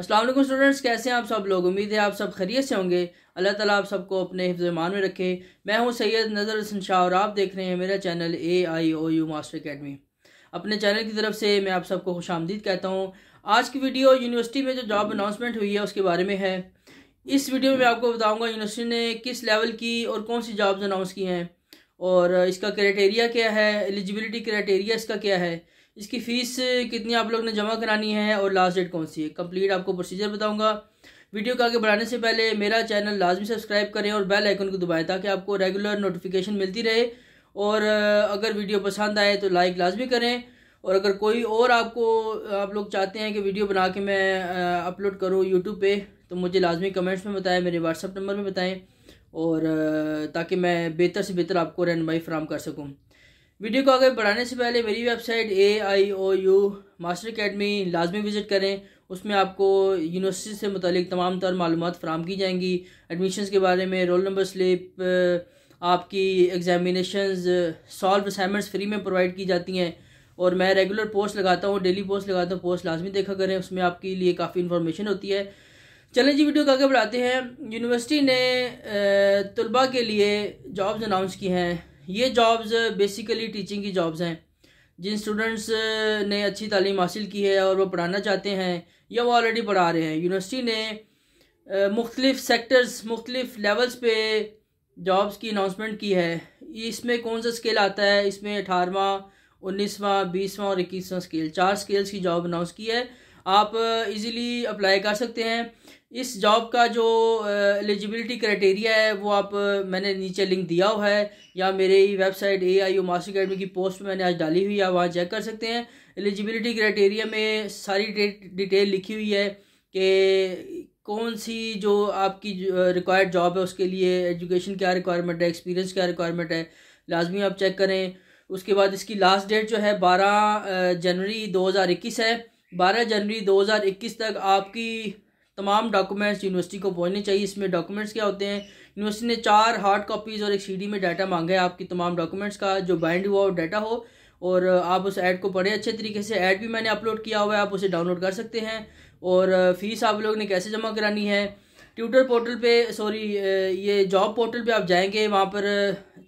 Aslam students कैसे हैं आप सब लोग उम्मीद है आप सब खैरियत से होंगे अल्लाह ताला आप सबको अपने हिफ्ज मान में रखे मैं हूं सैयद नज़र हसन शाह और आप देख रहे हैं मेरा channel A I O U master academy अपने चैनल की तरफ से मैं आप सबको खुश आमदीद कहता हूं आज की वीडियो यूनिवर्सिटी में जो जॉब अनाउंसमेंट हुई है उसके बारे में है इस वीडियो में आपको बताऊँगा यूनिवर्सिटी ने किस लेवल की और कौन सी जॉब्स अनाउंस की हैं और इसका क्राइटेरिया क्या है एलिजिबिलिटी क्राइटेरिया इसका क्या है इसकी फ़ीस कितनी आप लोग ने जमा करानी है और लास्ट डेट कौन सी है कंप्लीट आपको प्रोसीजर बताऊंगा वीडियो को आगे बढ़ाने से पहले मेरा चैनल लाजमी सब्सक्राइब करें और बेल आइकन को दबाएं ताकि आपको रेगुलर नोटिफिकेशन मिलती रहे और अगर वीडियो पसंद आए तो लाइक लाजमी करें और अगर कोई और आपको आप लोग चाहते हैं कि वीडियो बना के मैं अपलोड करूँ यूट्यूब पर तो मुझे लाजमी कमेंट्स में बताएं मेरे व्हाट्सअप नंबर में बताएँ और ताकि मैं बेहतर से बेहतर आपको रहनमाई फ्राहम कर सकूँ वीडियो को आगे बढ़ाने से पहले मेरी website A I O U master academy लाजमी विज़िट करें उसमें आपको यूनिवर्सिटी से मतलब तमाम तर मालूम फ़राम की जाएंगी एडमिशन्स के बारे में रोल नंबर स्लिप आपकी एग्ज़ामिनेशन सॉल्व असाइनमेंट्स फ्री में प्रोवाइड की जाती हैं और मैं रेगुलर पोस्ट लगाता हूँ डेली पोस्ट लगाता हूँ पोस्ट लाजमी देखा करें उसमें आपके लिए काफ़ी इन्फॉर्मेशन होती है चलें जी वीडियो को आगे बढ़ाते हैं यूनिवर्सिटी ने तलबा के लिए जॉब्स अनाउंस की हैं ये जॉब्स बेसिकली टीचिंग की जॉब्स हैं जिन स्टूडेंट्स ने अच्छी तालीम हासिल की है और वो पढ़ाना चाहते हैं या वो ऑलरेडी पढ़ा रहे हैं यूनिवर्सिटी ने मुख्तलिफ़ सेक्टर्स मुख्तलिफ़ लेवल्स पे जॉब्स की अनाउंसमेंट की है इसमें कौन सा स्केल आता है इसमें अठारहवा उन्नीसवा बीसवा और इक्कीसवा स्केल चार स्केल्स की जॉब अनाउंस की है आप इजीली अप्लाई कर सकते हैं इस जॉब का जो एलिजिबिलिटी क्राइटेरिया है वो आप मैंने नीचे लिंक दिया हुआ है या मेरे ही website A I U master academy की पोस्ट मैंने आज डाली हुई है वहाँ चेक कर सकते हैं एलिजिबिलिटी क्राइटेरिया में सारी डिटेल लिखी हुई है कि कौन सी जो आपकी रिक्वायर्ड जॉब है उसके लिए एजुकेशन क्या रिक्वायरमेंट है एक्सपीरियंस क्या रिक्वायरमेंट है लाजमी आप चेक करें उसके बाद इसकी लास्ट डेट जो है बारह जनवरी दो हज़ार इक्कीस है बारह जनवरी दो हज़ार इक्कीस तक आपकी तमाम डॉक्यूमेंट्स यूनिवर्सिटी को पहुँचने चाहिए इसमें डॉक्यूमेंट्स क्या होते हैं यूनिवर्सिटी ने चार हार्ड कॉपीज़ और एक सीडी में डाटा मांगा है आपकी तमाम डॉक्यूमेंट्स का जो बाइंड हुआ वो डाटा हो और आप उस ऐड को पढ़े अच्छे तरीके से ऐड भी मैंने अपलोड किया हुआ है आप उसे डाउनलोड कर सकते हैं और फीस आप लोग ने कैसे जमा करानी है ट्यूटर पोर्टल पर सॉरी ये जॉब पोर्टल पर आप जाएँगे वहाँ पर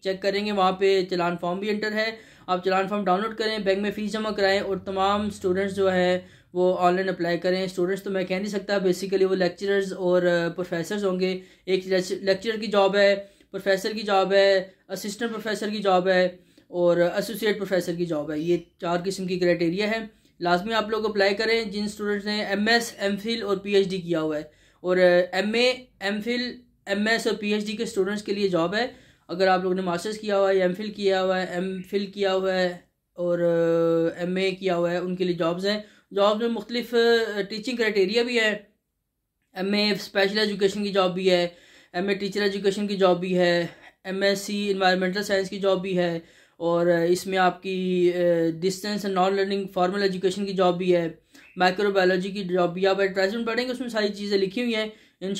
चेक करेंगे वहाँ पर चलान फॉर्म भी एंटर है आप चलान फॉर्म डाउनलोड करें बैंक में फ़ीस जमा कराएँ और तमाम स्टूडेंट्स जो है वो ऑनलाइन अप्लाई करें स्टूडेंट्स तो मैं कह नहीं सकता बेसिकली वो लेक्चरर्स और प्रोफेसर्स uh, होंगे एक लेक्चरर की जॉब है प्रोफेसर की जॉब है असिस्टेंट प्रोफेसर की जॉब है और एसोसिएट प्रोफेसर की जॉब है ये चार किस्म की क्राइटेरिया है लाजमी आप लोग अप्लाई करें जिन स्टूडेंट्स ने एम एस एम फिल और पी एच डी किया हुआ है और M A M Phil M S और पी एच डी के स्टूडेंट्स के लिए जॉब है अगर आप लोग ने मास्टर्स किया हुआ है एम फिल किया हुआ है एम फिल किया हुआ है और एम uh, ए किया हुआ है उनके लिए जॉब्स हैं जॉब में मुख्तलिफ टीचिंग क्राइटेरिया भी है एम ए स्पेशल एजुकेशन की जॉब भी है एम ए टीचर एजुकेशन की जॉब भी है M S C environmental science की जॉब भी है और इसमें आपकी distance and non learning formal education की जॉब भी है माइक्रोबायोलॉजी की जॉब भी आप एडवर्टाइजमेंट पढ़ेंगे उसमें सारी चीज़ें लिखी हुई हैं इन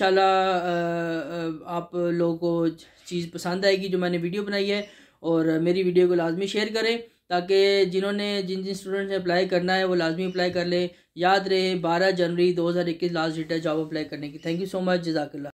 आप लोगों को चीज़ पसंद आएगी जो मैंने वीडियो बनाई है और मेरी वीडियो को लाजमी शेयर करें ताकि जिन्होंने जिन जिन स्टूडेंट्स ने अप्लाई करना है वो लाजमी अप्लाई कर लें याद रहे बारह जनवरी दो हज़ार इक्कीस लास्ट डेट है जॉब अप्लाई करने की थैंक यू सो मच जजाकल्ला